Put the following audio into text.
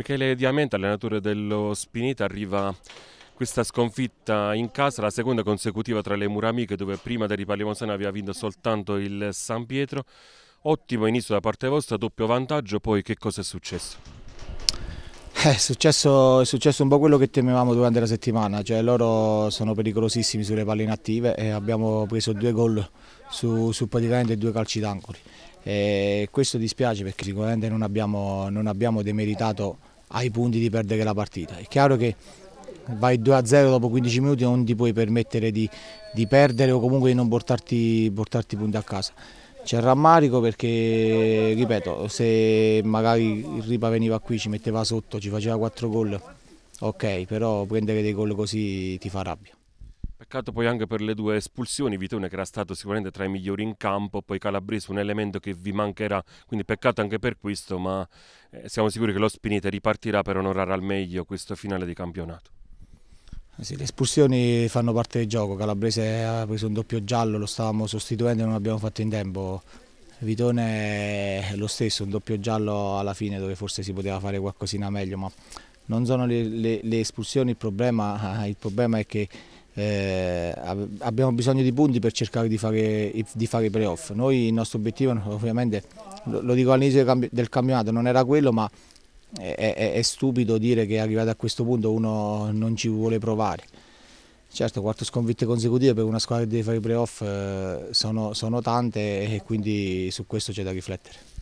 Michele Diamante, allenatore dello Spinita, arriva questa sconfitta in casa, la seconda consecutiva tra le Muramiche dove prima del Ripallimosana aveva vinto soltanto il San Pietro. Ottimo inizio da parte vostra, doppio vantaggio, poi che cosa è successo? Eh, è, successo, è successo, un po' quello che temevamo durante la settimana, cioè loro sono pericolosissimi sulle palle inattive e abbiamo preso due gol su, su praticamente due calci d'angoli. questo dispiace perché sicuramente non abbiamo, non abbiamo demeritato ai punti di perdere la partita. È chiaro che vai 2-0 dopo 15 minuti e non ti puoi permettere di, di perdere o comunque di non portarti, portarti punti a casa. C'è il rammarico perché, ripeto, se magari il Ripa veniva qui, ci metteva sotto, ci faceva 4 gol, ok, però prendere dei gol così ti fa rabbia marcato poi anche per le due espulsioni, Vitone che era stato sicuramente tra i migliori in campo, poi Calabrese un elemento che vi mancherà, quindi peccato anche per questo, ma eh, siamo sicuri che lo Spinite ripartirà per onorare al meglio questo finale di campionato. Eh sì, le espulsioni fanno parte del gioco, Calabrese ha preso un doppio giallo, lo stavamo sostituendo e non l'abbiamo fatto in tempo. Vitone è eh, lo stesso, un doppio giallo alla fine dove forse si poteva fare qualcosina meglio, ma non sono le, le, le espulsioni il problema, il problema è che eh, abbiamo bisogno di punti per cercare di fare, di fare i playoff. Noi il nostro obiettivo ovviamente, lo dico all'inizio del campionato, non era quello ma è, è, è, stupido dire che arrivati a questo punto uno non ci vuole provare. Certo, quattro sconfitte consecutive per una squadra che deve fare i playoff eh, sono, sono tante e quindi su questo c'è da riflettere.